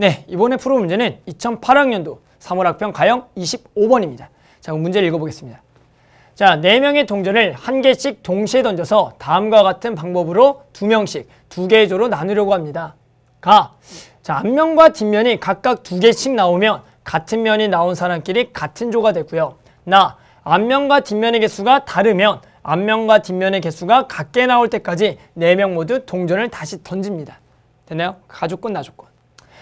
네, 이번에 풀어 문제는 2008학년도 3월학평 가형 25번입니다. 자, 문제를 읽어보겠습니다. 자, 4명의 동전을 한 개씩 동시에 던져서 다음과 같은 방법으로 2명씩 두 개의 조로 나누려고 합니다. 가. 자, 앞면과 뒷면이 각각 두 개씩 나오면 같은 면이 나온 사람끼리 같은 조가 되고요. 나. 앞면과 뒷면의 개수가 다르면 앞면과 뒷면의 개수가 같게 나올 때까지 4명 모두 동전을 다시 던집니다. 됐나요? 가족권, 나족권.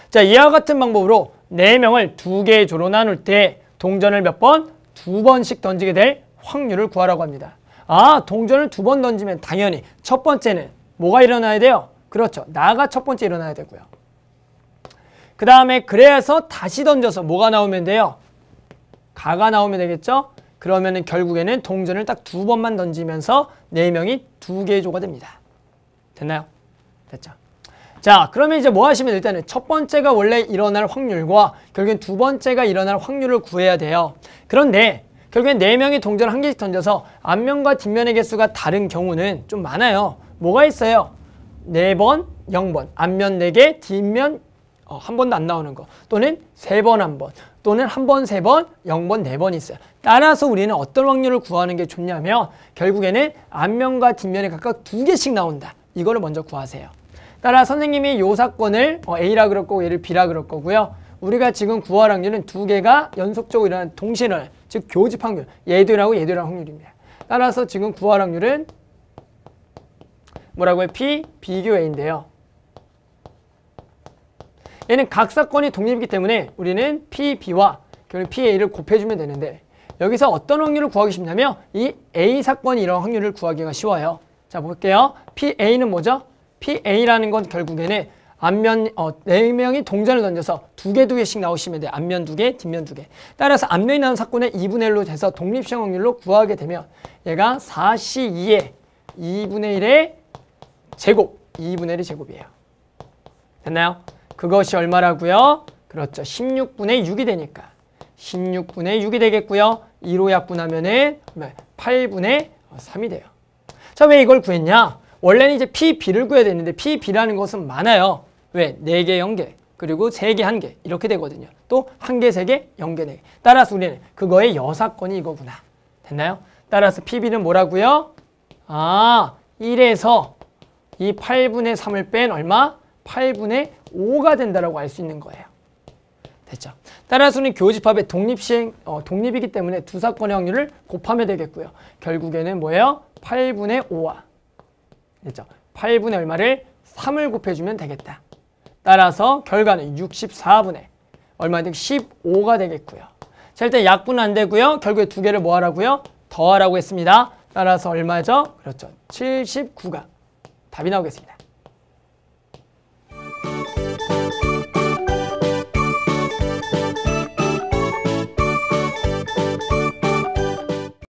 자, 이와 같은 방법으로 네명을두 개의 조로 나눌 때 동전을 몇 번? 두 번씩 던지게 될 확률을 구하라고 합니다. 아, 동전을 두 번 던지면 당연히 첫 번째는 뭐가 일어나야 돼요? 그렇죠. 나가 첫 번째 일어나야 되고요. 그 다음에 그래서 다시 던져서 뭐가 나오면 돼요? 가가 나오면 되겠죠? 그러면은 결국에는 동전을 딱 두 번만 던지면서 네명이두 개의 조가 됩니다. 됐나요? 됐죠? 자 그러면 이제 뭐 하시면 일단은 첫 번째가 원래 일어날 확률과 결국엔 두 번째가 일어날 확률을 구해야 돼요. 그런데 결국엔 네명이 동전 한 개씩 던져서 앞면과 뒷면의 개수가 다른 경우는 좀 많아요. 뭐가 있어요? 네번영번 앞면 네개 뒷면 어, 한 번도 안 나오는 거 또는 세 번 한 번 또는 한 번 세번영 번 네번 네 있어요. 따라서 우리는 어떤 확률을 구하는 게 좋냐면 결국에는 앞면과 뒷면에 각각 두개씩 나온다. 이거를 먼저 구하세요. 따라 선생님이 요 사건을 어, A라 그럴 거고 얘를 B라 그럴 거고요. 우리가 지금 구할 확률은 두 개가 연속적으로 일어난는 동시에 즉 교집 확률 얘도 일고 얘도 일어 확률입니다. 따라서 지금 구할 확률은 뭐라고 해요? P 비교 A인데요. 얘는 각 사건이 독립이기 때문에 우리는 P, B와 결국 P, A를 곱해주면 되는데 여기서 어떤 확률을 구하기 쉽냐면 이 A 사건이 이런 확률을 구하기가 쉬워요. 자 볼게요. P, A는 뭐죠? PA라는 건 결국에는 앞면 어, 네 명이 동전을 던져서 두 개 두 개씩 나오시면 돼. 앞면 두 개, 뒷면 두 개. 따라서 앞면이 나온 사건의 2분의 1로 돼서 독립시험 확률로 구하게 되면 얘가 4C2의 2분의 1의 제곱, 2분의 1의 제곱이에요. 됐나요? 그것이 얼마라고요? 그렇죠. 16분의 6이 되니까. 16분의 6이 되겠고요. 2로 약분하면 은 8분의 3이 돼요. 자, 왜 이걸 구했냐? 원래는 이제 PB를 구해야 되는데 PB라는 것은 많아요. 왜? 4개, 0개. 그리고 3개, 1개 이렇게 되거든요. 또 1개, 3개, 0개, 4개. 따라서 우리는 그거의 여사건이 이거구나. 됐나요? 따라서 PB는 뭐라고요? 아, 1에서 이 8분의 3을 뺀 얼마? 8분의 5가 된다라고 할 수 있는 거예요. 됐죠. 따라서는 교집합의 독립시행, 어, 독립이기 때문에 두 사건의 확률을 곱하면 되겠고요. 결국에는 뭐예요? 8분의 5와 됐죠? 8분의 얼마를 3을 곱해주면 되겠다. 따라서 결과는 64분의 얼마든 15가 되겠고요. 자, 일단 약분 안 되고요. 결국에 두 개를 뭐 하라고요? 더하라고 했습니다. 따라서 얼마죠? 그렇죠. 79가 답이 나오겠습니다.